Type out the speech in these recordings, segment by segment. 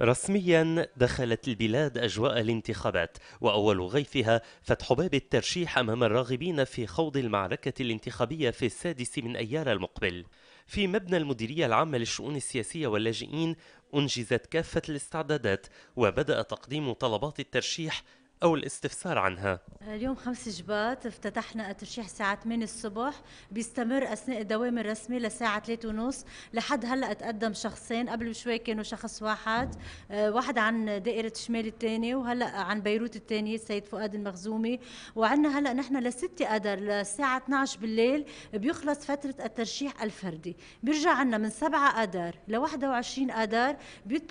رسميا دخلت البلاد أجواء الانتخابات وأول غيفها فتح باب الترشيح أمام الراغبين في خوض المعركة الانتخابية في السادس من أيار المقبل في مبنى المديرية العامة للشؤون السياسية واللاجئين أنجزت كافة الاستعدادات وبدأ تقديم طلبات الترشيح أو الاستفسار عنها اليوم خمس جبات افتتحنا الترشيح الساعة 8 الصبح بيستمر أثناء الدوام الرسمي لساعة 3 ونص لحد هلأ تقدم شخصين قبل بشوي كانوا شخص واحد آه، واحد عن دائرة شمال الثاني وهلأ عن بيروت الثاني السيد فؤاد المخزومي وعندنا هلأ نحن لستة أدر للساعة 12 بالليل بيخلص فترة الترشيح الفردي بيرجع عنا من 7 أدر ل 21 أدر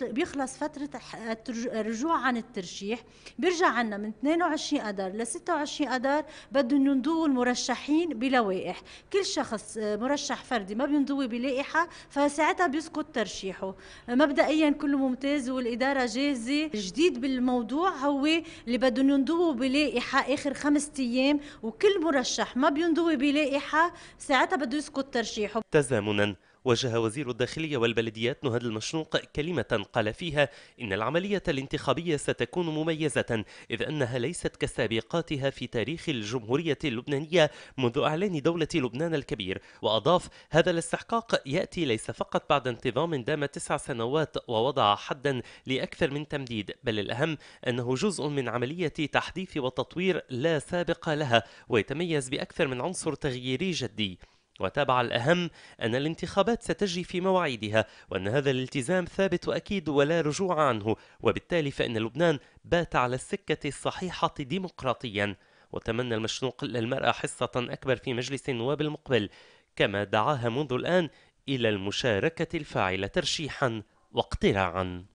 بيخلص فترة الرجوع عن الترشيح بيرجع عنا من 22 اذار ل 26 اذار بدهم ينضووا المرشحين بلوائح كل شخص آه، مرشح فردي ما بينضوي بلائحه فساعتها بيسقط ترشيحه آه، مبدئيا كله ممتاز والاداره جاهزه الجديد بالموضوع هو اللي بدهم ينضووا بلائحه اخر خمسة ايام وكل مرشح ما بينضوي بلائحه ساعتها بده يسقط ترشيحه تزامنا وجه وزير الداخلية والبلديات نهاد المشنوق كلمة قال فيها إن العملية الانتخابية ستكون مميزة إذ أنها ليست كسابقاتها في تاريخ الجمهورية اللبنانية منذ إعلان دولة لبنان الكبير وأضاف هذا الاستحقاق يأتي ليس فقط بعد انتظام دام تسع سنوات ووضع حدا لأكثر من تمديد بل الأهم أنه جزء من عملية تحديث وتطوير لا سابق لها ويتميز بأكثر من عنصر تغييري جدي وتابع الأهم أن الانتخابات ستجري في مواعيدها وأن هذا الالتزام ثابت وأكيد ولا رجوع عنه وبالتالي فإن لبنان بات على السكة الصحيحة ديمقراطيا وتمنى المشنوق للمرأة حصة أكبر في مجلس النواب المقبل كما دعاها منذ الآن إلى المشاركة الفاعلة ترشيحا واقتراعا